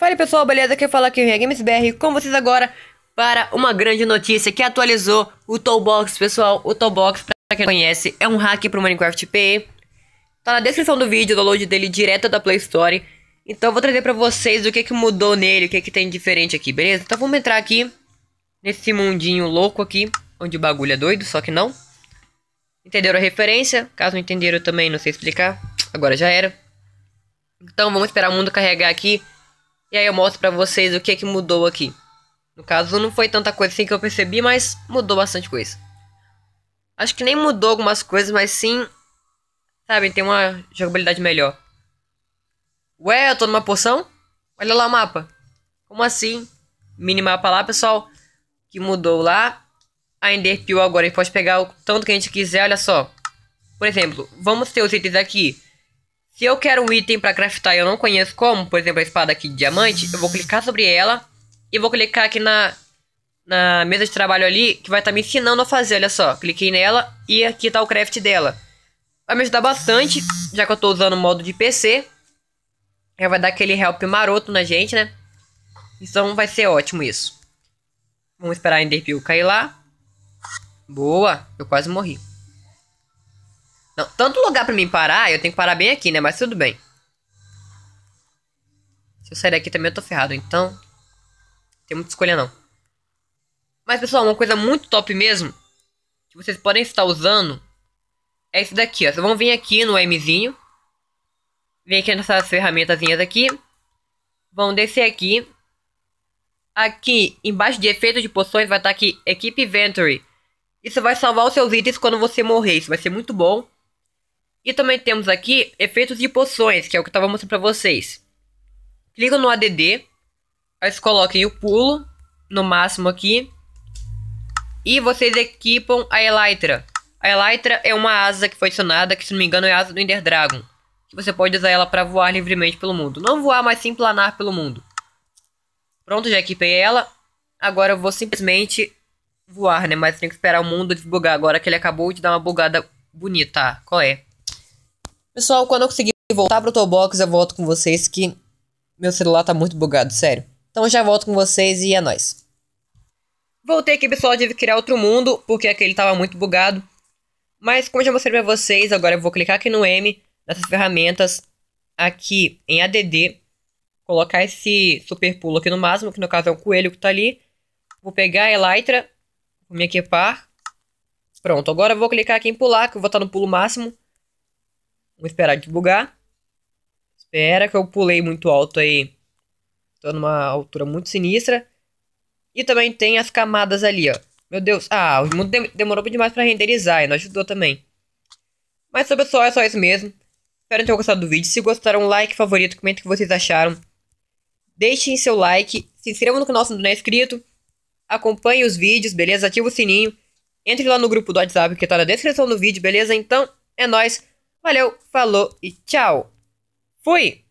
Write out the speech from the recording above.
Fala pessoal, beleza? Quem fala aqui é GamesBR com vocês agora para uma grande notícia que atualizou o Toolbox, pessoal. O Toolbox, para quem não conhece, é um hack para o Minecraft PE. Tá na descrição do vídeo, o download dele direto da Play Store. Então eu vou trazer para vocês o que que mudou nele, o que que tem de diferente aqui, beleza? Então vamos entrar aqui nesse mundinho louco aqui, onde o bagulho é doido, só que não. Entenderam a referência? Caso não entenderam também, não sei explicar. Agora já era. Então vamos esperar o mundo carregar aqui. E aí eu mostro pra vocês o que, é que mudou aqui. No caso, não foi tanta coisa assim que eu percebi, mas mudou bastante coisa. Acho que nem mudou algumas coisas, mas sim, sabe, tem uma jogabilidade melhor. Ué, eu tô numa poção? Olha lá o mapa. Como assim? Minimapa lá, pessoal, que mudou lá. A Ender Pearl agora pode pegar o tanto que a gente quiser, olha só. Por exemplo, vamos ter os itens aqui. Se eu quero um item para craftar e eu não conheço como, por exemplo, a espada aqui de diamante, eu vou clicar sobre ela e vou clicar aqui na, na mesa de trabalho ali, que vai estar tá me ensinando a fazer, olha só. Cliquei nela e aqui está o craft dela. Vai me ajudar bastante, já que eu estou usando o modo de PC. Já vai dar aquele help maroto na gente, né? Então vai ser ótimo isso. Vamos esperar a Enderpeel cair lá. Boa, eu quase morri. Não, tanto lugar pra mim parar, eu tenho que parar bem aqui, né? Mas tudo bem. Se eu sair daqui também eu tô ferrado, então... Tem muita escolha não. Mas pessoal, uma coisa muito top mesmo, que vocês podem estar usando, é esse daqui, ó. Vocês vão vir aqui no Mzinho. Vem aqui nessas ferramentazinhas aqui. Vão descer aqui. Aqui, embaixo de efeito de poções, vai estar aqui Equipe Inventory. Isso vai salvar os seus itens quando você morrer. Isso vai ser muito bom. E também temos aqui efeitos de poções, que é o que eu estava mostrando para vocês. clica no ADD, aí coloquem o pulo no máximo aqui. E vocês equipam a Elytra. A Elytra é uma asa que foi adicionada, que se não me engano é a asa do Ender Dragon. Que você pode usar ela para voar livremente pelo mundo. Não voar, mas sim planar pelo mundo. Pronto, já equipei ela. Agora eu vou simplesmente voar, né? Mas tenho que esperar o mundo desbugar agora que ele acabou de dar uma bugada bonita. Qual é? Pessoal, quando eu conseguir voltar pro Toolbox, eu volto com vocês que meu celular tá muito bugado, sério. Então eu já volto com vocês e é nóis. Voltei aqui, pessoal, tive que criar outro mundo, porque aquele tava muito bugado. Mas como eu já mostrei pra vocês, agora eu vou clicar aqui no M, nessas ferramentas, aqui em ADD, colocar esse super pulo aqui no máximo, que no caso é um coelho que tá ali. Vou pegar a Elytra, vou me equipar. Pronto, agora eu vou clicar aqui em pular, que eu vou estar no pulo máximo. Vamos esperar debugar. Espera que eu pulei muito alto aí. Tô numa altura muito sinistra. E também tem as camadas ali, ó. Meu Deus. Ah, o mundo demorou demais pra renderizar e não ajudou também. Mas, pessoal, é só isso mesmo. Espero que tenham gostado do vídeo. Se gostaram, like, favorito, comenta o que vocês acharam. Deixem seu like. Se inscrevam no canal se não é inscrito. Acompanhe os vídeos, beleza? Ativa o sininho. Entre lá no grupo do WhatsApp que tá na descrição do vídeo, beleza? Então, é nóis. Valeu, falou e tchau. Fui!